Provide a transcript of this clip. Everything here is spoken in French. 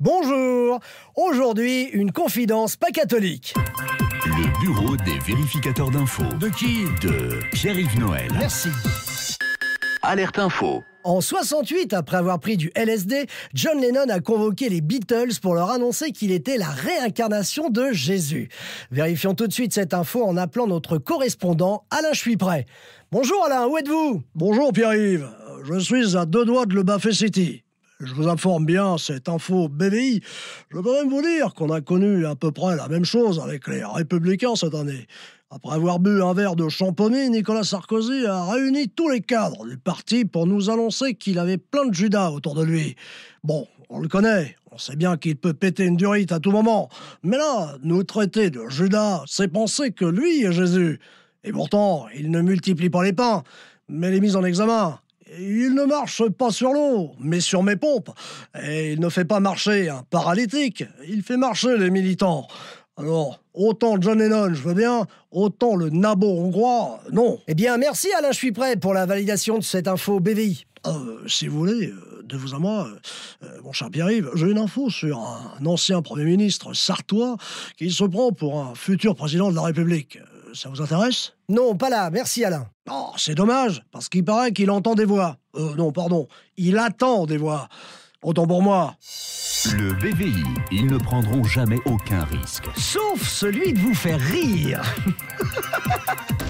Bonjour Aujourd'hui, une confidence pas catholique. Le bureau des vérificateurs d'infos. De qui De Pierre-Yves Noël. Merci. Alerte info. En 68, après avoir pris du LSD, John Lennon a convoqué les Beatles pour leur annoncer qu'il était la réincarnation de Jésus. Vérifions tout de suite cette info en appelant notre correspondant Alain prêt Bonjour Alain, où êtes-vous Bonjour Pierre-Yves, je suis à deux doigts de le Buffet City. Je vous informe bien, cette info BVI. Je peux même vous dire qu'on a connu à peu près la même chose avec les Républicains cette année. Après avoir bu un verre de champagne, Nicolas Sarkozy a réuni tous les cadres du parti pour nous annoncer qu'il avait plein de Judas autour de lui. Bon, on le connaît, on sait bien qu'il peut péter une durite à tout moment, mais là, nous traiter de Judas, c'est penser que lui est Jésus. Et pourtant, il ne multiplie pas les pains, mais les mises en examen. Il ne marche pas sur l'eau, mais sur mes pompes. Et il ne fait pas marcher un paralytique, il fait marcher les militants. Alors, autant John Lennon, je veux bien, autant le nabo hongrois, non. Eh bien, merci Alain, je suis prêt pour la validation de cette info BVI. Ah, euh, si vous voulez, euh, de vous à moi, euh, mon cher Pierre-Yves, j'ai une info sur un ancien Premier ministre sartois qui se prend pour un futur président de la République ça vous intéresse Non, pas là, merci Alain. Oh, c'est dommage, parce qu'il paraît qu'il entend des voix. Euh, non, pardon, il attend des voix. Autant pour moi. Le BVI, ils ne prendront jamais aucun risque. Sauf celui de vous faire rire.